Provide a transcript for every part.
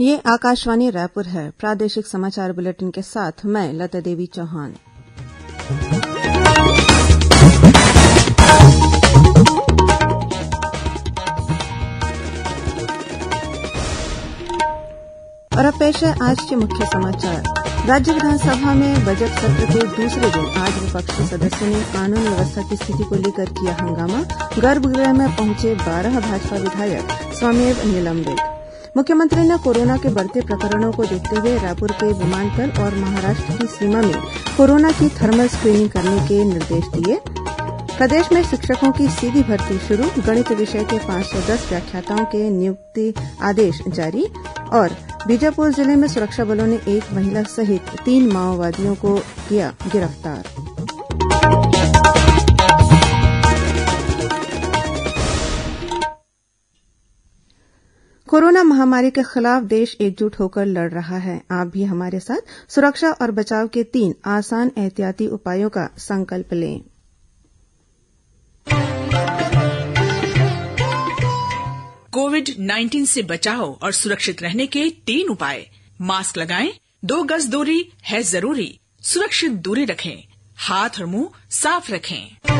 ये आकाशवाणी रायपुर है प्रादेशिक समाचार बुलेटिन के साथ मैं लता देवी चौहान और अब पेश है आज के मुख्य समाचार राज्य विधानसभा में बजट सत्र के दूसरे दिन आज विपक्षी सदस्यों ने कानून व्यवस्था की स्थिति को लेकर किया हंगामा गर्भगृह में पहुंचे बारह भाजपा विधायक स्वमेव निलंबित मुख्यमंत्री ने कोरोना के बढ़ते प्रकरणों को देखते हुए रायपुर के विमानतल और महाराष्ट्र की सीमा में कोरोना की थर्मल स्क्रीनिंग करने के निर्देश दिए प्रदेश में शिक्षकों की सीधी भर्ती शुरू गणित विषय के पांच सौ दस व्याख्याताओं के नियुक्ति आदेश जारी और बीजापुर जिले में सुरक्षा बलों ने एक महिला सहित तीन माओवादियों को किया गिरफ्तार कोरोना महामारी के खिलाफ देश एकजुट होकर लड़ रहा है आप भी हमारे साथ सुरक्षा और बचाव के तीन आसान एहतियाती उपायों का संकल्प लें कोविड 19 से बचाव और सुरक्षित रहने के तीन उपाय मास्क लगाएं, दो गज दूरी है जरूरी सुरक्षित दूरी रखें हाथ और मुंह साफ रखें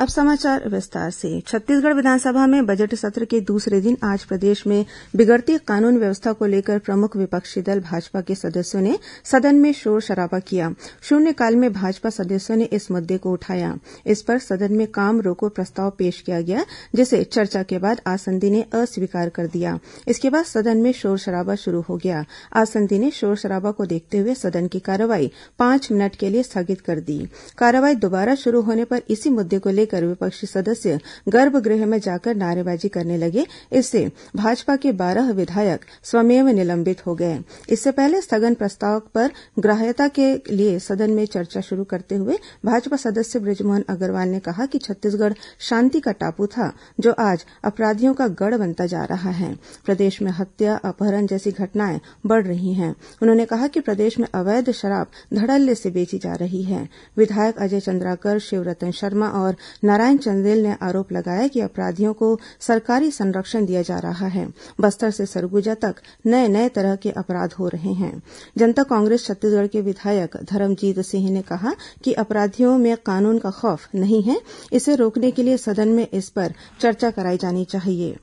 अब समाचार विस्तार से छत्तीसगढ़ विधानसभा में बजट सत्र के दूसरे दिन आज प्रदेश में बिगड़ती कानून व्यवस्था को लेकर प्रमुख विपक्षी दल भाजपा के सदस्यों ने सदन में शोर शराबा किया शून्यकाल में भाजपा सदस्यों ने इस मुद्दे को उठाया इस पर सदन में काम रोको प्रस्ताव पेश किया गया जिसे चर्चा के बाद आसंदी ने अस्वीकार कर दिया इसके बाद सदन में शोर शराबा शुरू हो गया आसंदी ने शोर शराबा को देखते हुए सदन की कार्रवाई पांच मिनट के लिए स्थगित कर दी कार्रवाई दोबारा शुरू होने पर इसी मुद्दे को लेकर लेकर विपक्षी सदस्य गर्भगृह में जाकर नारेबाजी करने लगे इससे भाजपा के बारह विधायक स्वमेव निलंबित हो गए इससे पहले स्थगन प्रस्ताव पर ग्राह्यता के लिए सदन में चर्चा शुरू करते हुए भाजपा सदस्य ब्रजमोहन अग्रवाल ने कहा कि छत्तीसगढ़ शांति का टापू था जो आज अपराधियों का गढ़ बनता जा रहा है प्रदेश में हत्या अपहरण जैसी घटनाएं बढ़ रही हैं उन्होंने कहा कि प्रदेश में अवैध शराब धड़ल्ले से बेची जा रही है विधायक अजय चंद्राकर शिवरतन शर्मा और नारायण चंदेल ने आरोप लगाया कि अपराधियों को सरकारी संरक्षण दिया जा रहा है बस्तर से सरगुजा तक नये नये तरह के अपराध हो रहे हैं जनता कांग्रेस छत्तीसगढ़ के विधायक धर्मजीत सिंह ने कहा कि अपराधियों में कानून का खौफ नहीं है इसे रोकने के लिए सदन में इस पर चर्चा कराई जानी चाहिए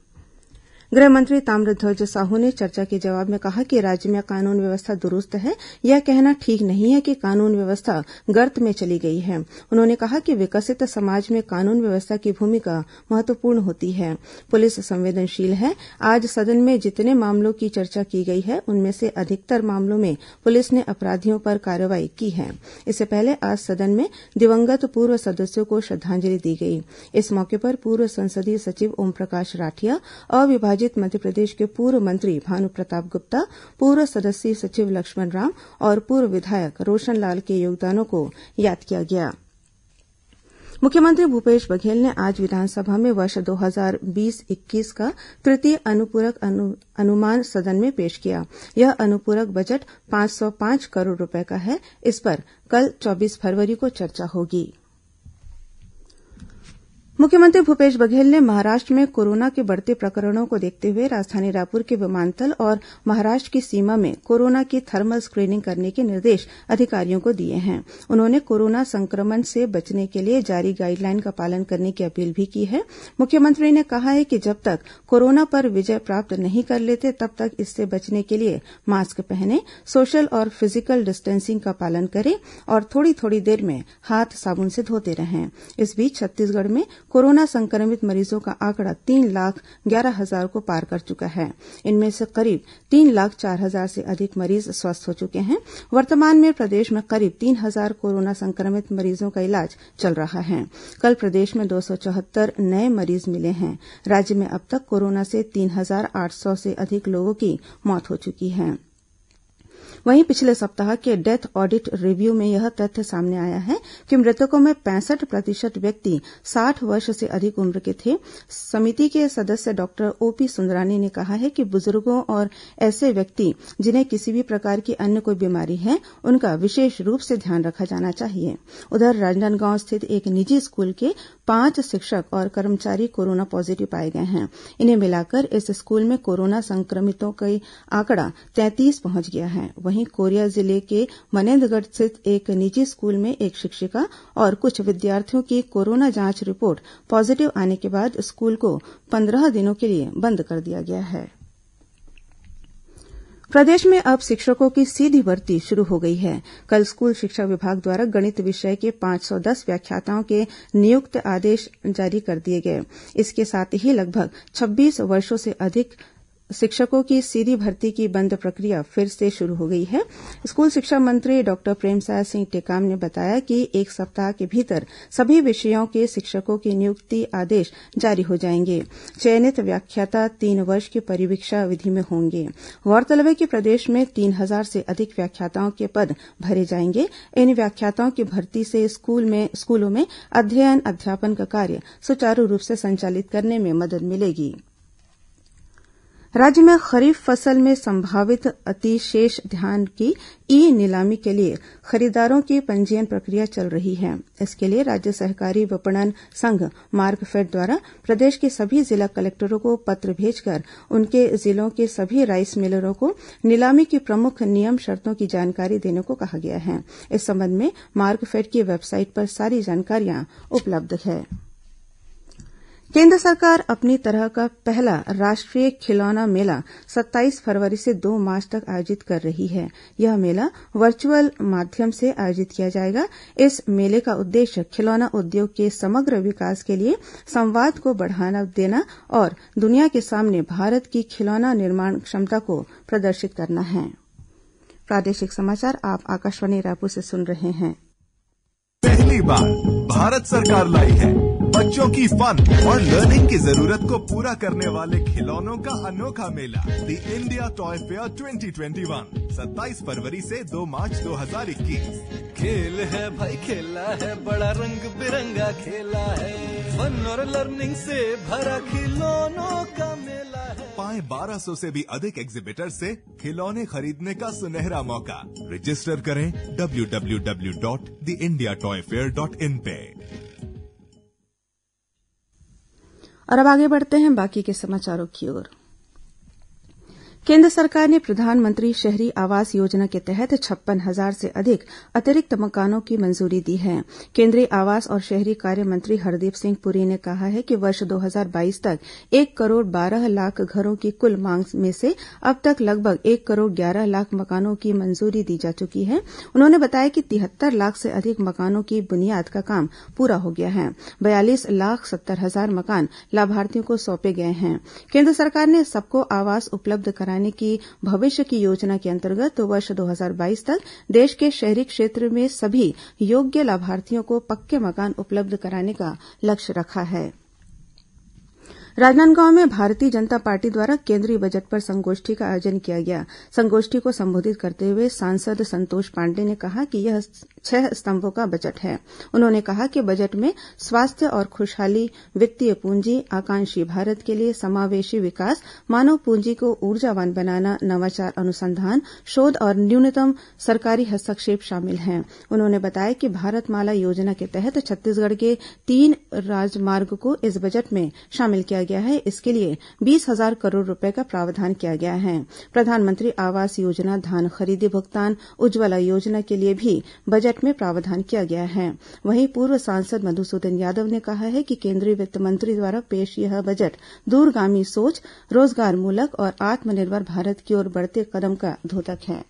गृह मंत्री ताम्रध्वज साहू ने चर्चा के जवाब में कहा कि राज्य में कानून व्यवस्था दुरूस्त है यह कहना ठीक नहीं है कि कानून व्यवस्था गर्त में चली गई है उन्होंने कहा कि विकसित समाज में कानून व्यवस्था की भूमिका महत्वपूर्ण होती है पुलिस संवेदनशील है आज सदन में जितने मामलों की चर्चा की गई है उनमें से अधिकतर मामलों में पुलिस ने अपराधियों पर कार्रवाई की है इससे पहले आज सदन में दिवंगत पूर्व सदस्यों को श्रद्धांजलि दी गई इस मौके पर पूर्व संसदीय सचिव ओम प्रकाश राठिया अविभाजित आयोजित मध्यप्रदेश के पूर्व मंत्री भानुप्रताप गुप्ता पूर्व सदस्यीय सचिव लक्ष्मण राम और पूर्व विधायक रोशनलाल के योगदानों को याद किया गया मुख्यमंत्री भूपेश बघेल ने आज विधानसभा में वर्ष दो हजार बीस इक्कीस का तृतीय अनुपूरक अनुमान सदन में पेश किया यह अनुपूरक बजट पांच सौ पांच करोड़ रूपये का है इस पर कल चौबीस फरवरी को चर्चा होगी मुख्यमंत्री भूपेश बघेल ने महाराष्ट्र में कोरोना के बढ़ते प्रकरणों को देखते हुए राजधानी रायपुर के विमानतल और महाराष्ट्र की सीमा में कोरोना की थर्मल स्क्रीनिंग करने के निर्देश अधिकारियों को दिए हैं उन्होंने कोरोना संक्रमण से बचने के लिए जारी गाइडलाइन का पालन करने की अपील भी की है मुख्यमंत्री ने कहा है कि जब तक कोरोना पर विजय प्राप्त नहीं कर लेते तब तक इससे बचने के लिए मास्क पहने सोशल और फिजिकल डिस्टेंसिंग का पालन करें और थोड़ी थोड़ी देर में हाथ साबुन से धोते रहें इस बीच छत्तीसगढ़ में कोरोना संक्रमित मरीजों का आंकड़ा तीन लाख ग्यारह हजार को पार कर चुका है इनमें से करीब तीन लाख चार हजार से अधिक मरीज स्वस्थ हो चुके हैं वर्तमान में प्रदेश में करीब तीन हजार कोरोना संक्रमित मरीजों का इलाज चल रहा है कल प्रदेश में दो सौ चौहत्तर नये मरीज मिले हैं राज्य में अब तक कोरोना से तीन हजार आठ सौ से अधिक लोगों की मौत हो चुकी है वहीं पिछले सप्ताह के डेथ ऑडिट रिव्यू में यह तथ्य सामने आया है कि मृतकों में पैंसठ प्रतिशत व्यक्ति साठ वर्ष से अधिक उम्र के थे समिति के सदस्य डॉक्टर ओपी सुंदरानी ने कहा है कि बुजुर्गों और ऐसे व्यक्ति जिन्हें किसी भी प्रकार की अन्य कोई बीमारी है उनका विशेष रूप से ध्यान रखा जाना चाहिए उधर राजनांदगांव स्थित एक निजी स्कूल के पांच शिक्षक और कर्मचारी कोरोना पॉजिटिव पाए गए हैं इन्हें मिलाकर इस स्कूल में कोरोना संक्रमितों का आंकड़ा तैंतीस पहुंच गया है वहीं कोरिया जिले के मनेन्द्रगढ़ स्थित एक निजी स्कूल में एक शिक्षिका और कुछ विद्यार्थियों की कोरोना जांच रिपोर्ट पॉजिटिव आने के बाद स्कूल को पंद्रह दिनों के लिए बंद कर दिया गया है प्रदेश में अब शिक्षकों की सीधी भर्ती शुरू हो गई है कल स्कूल शिक्षा विभाग द्वारा गणित विषय के पांच सौ दस व्याख्याताओं के नियुक्त आदेश जारी कर दिए गए इसके साथ ही लगभग छब्बीस वर्षो से अधिक शिक्षकों की सीधी भर्ती की बंद प्रक्रिया फिर से शुरू हो गई है स्कूल शिक्षा मंत्री डॉक्टर प्रेमसाय सिंह टेकाम ने बताया कि एक सप्ताह के भीतर सभी विषयों के शिक्षकों की नियुक्ति आदेश जारी हो जाएंगे चयनित व्याख्याता तीन वर्ष की परिवीक्षा विधि में होंगे गौरतलब है कि प्रदेश में तीन हजार से अधिक व्याख्याताओं के पद भरे जाएंगे इन व्याख्याताओं की भर्ती से स्कूलों में अध्ययन अध्यापन का कार्य सुचारू रूप से संचालित करने में मदद मिलेगी राज्य में खरीफ फसल में संभावित अतिशेष धान की ई नीलामी के लिए खरीदारों की पंजीयन प्रक्रिया चल रही है इसके लिए राज्य सहकारी विपणन संघ मार्कफेड द्वारा प्रदेश के सभी जिला कलेक्टरों को पत्र भेजकर उनके जिलों के सभी राइस मिलरों को नीलामी की प्रमुख नियम शर्तों की जानकारी देने को कहा गया है इस संबंध में मार्कफेड की वेबसाइट पर सारी जानकारियां उपलब्ध हैं केन्द्र सरकार अपनी तरह का पहला राष्ट्रीय खिलौना मेला सत्ताईस फरवरी से दो मार्च तक आयोजित कर रही है यह मेला वर्चुअल माध्यम से आयोजित किया जाएगा इस मेले का उद्देश्य खिलौना उद्योग के समग्र विकास के लिए संवाद को बढ़ावा देना और दुनिया के सामने भारत की खिलौना निर्माण क्षमता को प्रदर्शित करना है पहली बार भारत सरकार लाई है बच्चों की फन और लर्निंग की जरूरत को पूरा करने वाले खिलौनों का अनोखा मेला द इंडिया टॉय फेयर 2021 27 फरवरी से 2 मार्च 2021 खेल है भाई खेला है बड़ा रंग बिरंगा खेला है फन और लर्निंग से भरा खिलौनों का मेला है पाए 1200 से भी अधिक एग्जिबिटर से खिलौने खरीदने का सुनहरा मौका रजिस्टर करें W W W dot the India toy fair dot in पे और अब आगे बढ़ते हैं बाकी के समाचारों की ओर केन्द्र सरकार ने प्रधानमंत्री शहरी आवास योजना के तहत छप्पन हजार से अधिक अतिरिक्त मकानों की मंजूरी दी है केंद्रीय आवास और शहरी कार्य मंत्री हरदीप सिंह पुरी ने कहा है कि वर्ष दो हजार बाईस तक एक करोड़ बारह लाख घरों की कुल मांग में से अब तक लगभग एक करोड़ ग्यारह लाख मकानों की मंजूरी दी जा चुकी है उन्होंने बताया कि तिहत्तर लाख से अधिक मकानों की बुनियाद का काम पूरा हो गया है बयालीस लाख सत्तर हजार मकान लाभार्थियों को सौंपे गए हैं केन्द्र सरकार ने सबको आवास उपलब्ध कराने कराने की भविष्य की योजना के अंतर्गत वर्ष दो हजार बाईस तक देश के शहरी क्षेत्र में सभी योग्य लाभार्थियों को पक्के मकान उपलब्ध कराने का लक्ष्य रखा गया है राजनांदगांव में भारतीय जनता पार्टी द्वारा केंद्रीय बजट पर संगोष्ठी का आयोजन किया गया संगोष्ठी को संबोधित करते हुए सांसद संतोष पांडेय ने कहा कि यह छह स्तंभों का बजट है उन्होंने कहा कि बजट में स्वास्थ्य और खुशहाली वित्तीय पूंजी आकांक्षी भारत के लिए समावेशी विकास मानव पूंजी को ऊर्जावान बनाना नवाचार अनुसंधान शोध और न्यूनतम सरकारी हस्तक्षेप शामिल हैं उन्होंने बताया कि भारतमाला योजना के तहत छत्तीसगढ़ के तीन राजमार्ग को इस बजट में शामिल किया किया गया है इसके लिए बीस हजार करोड़ रूपये का प्रावधान किया गया है प्रधानमंत्री आवास योजना धान खरीदी भुगतान उज्ज्वला योजना के लिए भी बजट में प्रावधान किया गया है वहीं पूर्व सांसद मधुसूदन यादव ने कहा है कि केंद्रीय वित्त मंत्री द्वारा पेश यह बजट दूरगामी सोच रोजगारमूलक और आत्मनिर्भर भारत की ओर बढ़ते कदम का द्योतक है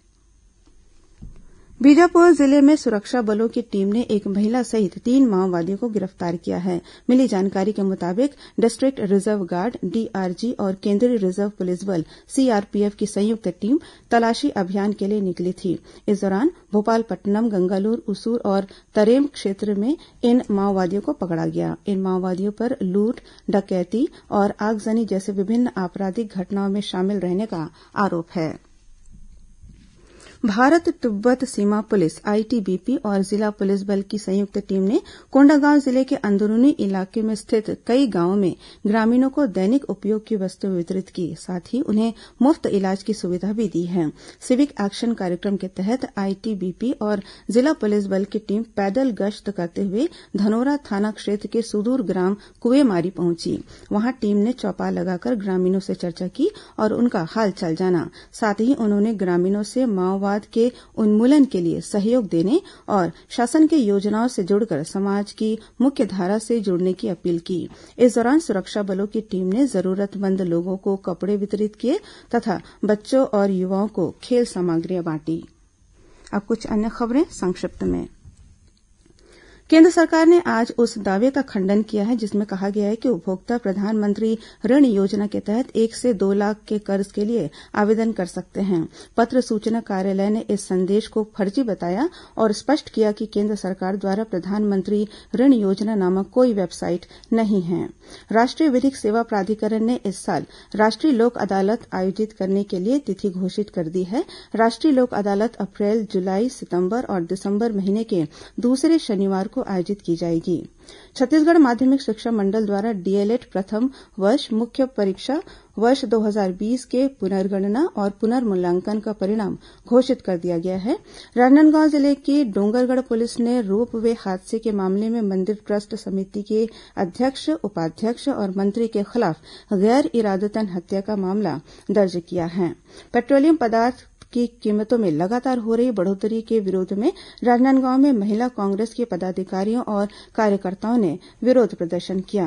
बीजापुर जिले में सुरक्षा बलों की टीम ने एक महिला सहित तीन माओवादियों को गिरफ्तार किया है मिली जानकारी के मुताबिक डिस्ट्रिक्ट रिजर्व गार्ड डीआरजी और केंद्रीय रिजर्व पुलिस बल सीआरपीएफ की संयुक्त टीम तलाशी अभियान के लिए निकली थी इस दौरान भोपालपट्टनम गंगालूर उसूर और तरेम क्षेत्र में इन माओवादियों को पकड़ा गया इन माओवादियों पर लूट डकैती और आगजनी जैसी विभिन्न आपराधिक घटनाओं में शामिल रहने का आरोप है भारत तिब्बत सीमा पुलिस आईटीबीपी और जिला पुलिस बल की संयुक्त टीम ने कोंडागांव जिले के अंदरूनी इलाके में स्थित कई गांवों में ग्रामीणों को दैनिक उपयोग की वस्तु वितरित की साथ ही उन्हें मुफ्त इलाज की सुविधा भी दी है सिविक एक्शन कार्यक्रम के तहत आईटीबीपी और जिला पुलिस बल की टीम पैदल गश्त करते हुए धनोरा थाना क्षेत्र के सुदूर ग्राम कुएमारी पहुंची वहां टीम ने चौपाल लगाकर ग्रामीणों से चर्चा की और उनका हालचाल जाना साथ ही उन्होंने ग्रामीणों से माओवाद आतंकवाद के उन्मूलन के लिए सहयोग देने और शासन की योजनाओं से जुड़कर समाज की मुख्य धारा से जुड़ने की अपील की इस दौरान सुरक्षा बलों की टीम ने जरूरतमंद लोगों को कपड़े वितरित किए तथा बच्चों और युवाओं को खेल सामग्रियां बांटी खबरें में केन्द्र सरकार ने आज उस दावे का खंडन किया है जिसमें कहा गया है कि उपभोक्ता प्रधानमंत्री ऋण योजना के तहत एक से दो लाख के कर्ज के लिए आवेदन कर सकते हैं पत्र सूचना कार्यालय ने इस संदेश को फर्जी बताया और स्पष्ट किया कि केन्द्र सरकार द्वारा प्रधानमंत्री ऋण योजना नामक कोई वेबसाइट नहीं है राष्ट्रीय विधिक सेवा प्राधिकरण ने इस साल राष्ट्रीय लोक अदालत आयोजित करने के लिए तिथि घोषित कर दी है राष्ट्रीय लोक अदालत अप्रैल जुलाई सितंबर और दिसंबर महीने के दूसरे शनिवार को को आयोजित की जाएगी छत्तीसगढ़ माध्यमिक शिक्षा मंडल द्वारा डीएलएड प्रथम वर्ष मुख्य परीक्षा वर्ष दो हजार बीस के पुनर्गणना और पुनर्मूल्यांकन का परिणाम घोषित कर दिया गया है राजनांदगांव जिले की डोंगरगढ़ पुलिस ने रोप वे हादसे के मामले में मंदिर ट्रस्ट समिति के अध्यक्ष उपाध्यक्ष और मंत्री के खिलाफ गैर इरादतन हत्या का मामला दर्ज किया है पेट्रोलियम पदार्थ की कीमतों में लगातार हो रही बढ़ोत्तरी के विरोध में राजनांदगांव में महिला कांग्रेस के पदाधिकारियों और कार्यकर्ताओं ने विरोध प्रदर्शन किया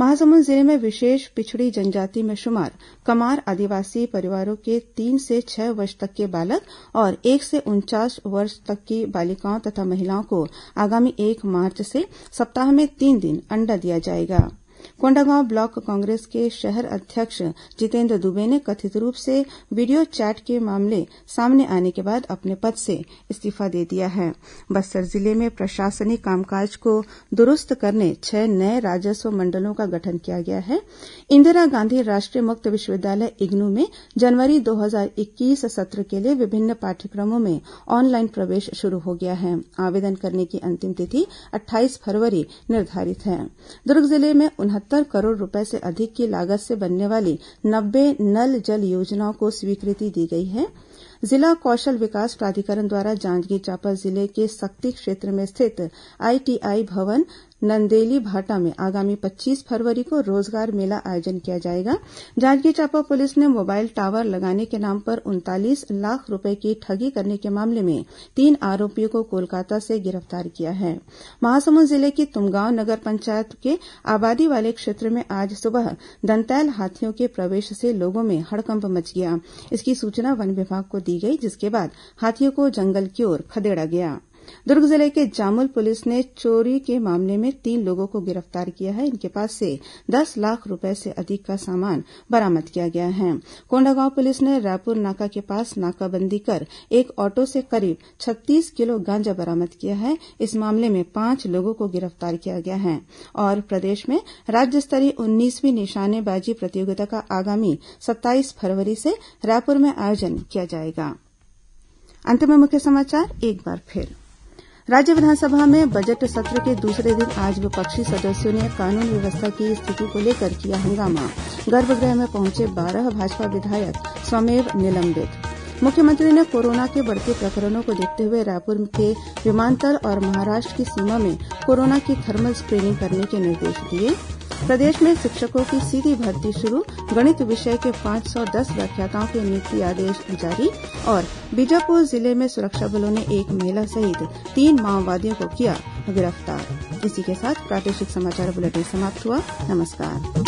महासमुंद जिले में विशेष पिछड़ी जनजाति में शुमार कमार आदिवासी परिवारों के तीन से छह वर्ष तक के बालक और एक से उनचास वर्ष तक की बालिकाओं तथा महिलाओं को आगामी एक मार्च से सप्ताह में तीन दिन अंडा दिया जाएगा कोंडागांव ब्लॉक कांग्रेस के शहर अध्यक्ष जितेन्द्र दुबे ने कथित रूप से वीडियो चैट के मामले सामने आने के बाद अपने पद से इस्तीफा दे दिया है बस्तर जिले में प्रशासनिक कामकाज को दुरूस्त करने छह नये राजस्व मंडलों का गठन किया गया है इंदिरा गांधी राष्ट्रीय मुक्त विश्वविद्यालय इग्नू में जनवरी दो हजार इक्कीस सत्र के लिए विभिन्न पाठ्यक्रमों में ऑनलाइन प्रवेश शुरू हो गया है आवेदन करने की अंतिम तिथि अट्ठाईस फरवरी निर्धारित है दुर्ग जिले में उनहत्तर करोड़ रूपये से अधिक की लागत से बनने वाली नब्बे नल जल योजनाओं को स्वीकृति दी गई है जिला कौशल विकास प्राधिकरण द्वारा जांजगीर चांपा जिले के सक्ती क्षेत्र में स्थित आईटीआई भवन नंदेली भाटा में आगामी पच्चीस फरवरी को रोजगार मेला आयोजन किया जाएगा जांजगीर चांपा पुलिस ने मोबाइल टावर लगाने के नाम पर उनतालीस लाख रूपये की ठगी करने के मामले में तीन आरोपियों को कोलकाता से गिरफ्तार किया है महासमुंद जिले की तुमगांव नगर पंचायत के आबादी वाले क्षेत्र में आज सुबह दंतैल हाथियों के प्रवेश से लोगों में हड़कंप मच गया इसकी सूचना वन विभाग को दी गई जिसके बाद हाथियों को जंगल की ओर खदेड़ा गया दुर्ग जिले के जामुल पुलिस ने चोरी के मामले में तीन लोगों को गिरफ्तार किया है इनके पास से दस लाख रूपये से अधिक का सामान बरामद किया गया है कोंडागांव पुलिस ने रायपुर नाका के पास नाकाबंदी कर एक ऑटो से करीब छत्तीस किलो गांजा बरामद किया है इस मामले में पांच लोगों को गिरफ्तार किया गया है और प्रदेश में राज्य स्तरीय उन्नीसवीं निशानेबाजी प्रतियोगिता का आगामी सत्ताईस फरवरी से रायपुर में आयोजन किया जाएगा अंत में मुख्य समाचार एक बार फिर राज्य विधानसभा में बजट सत्र के दूसरे दिन आज विपक्षी सदस्यों ने कानून व्यवस्था की स्थिति को लेकर किया हंगामा गर्भगृह में पहुंचे बारह भाजपा विधायक स्वमेव निलंबित मुख्यमंत्री ने कोरोना के बढ़ते प्रकरणों को देखते हुए रायपुर के विमानतल और महाराष्ट्र की सीमा में कोरोना की थर्मल स्क्रीनिंग करने के निर्देश दिए प्रदेश में शिक्षकों की सीधी भर्ती शुरू गणित विषय के पांच सौ दस व्याख्याताओं के नियुक्ति आदेश जारी और बीजापुर जिले में सुरक्षा बलों ने एक महिला सहित तीन माओवादियों को किया गिरफ्तार इसी के साथ प्रादेशिक समाचार बुलेटिन समाप्त हुआ नमस्कार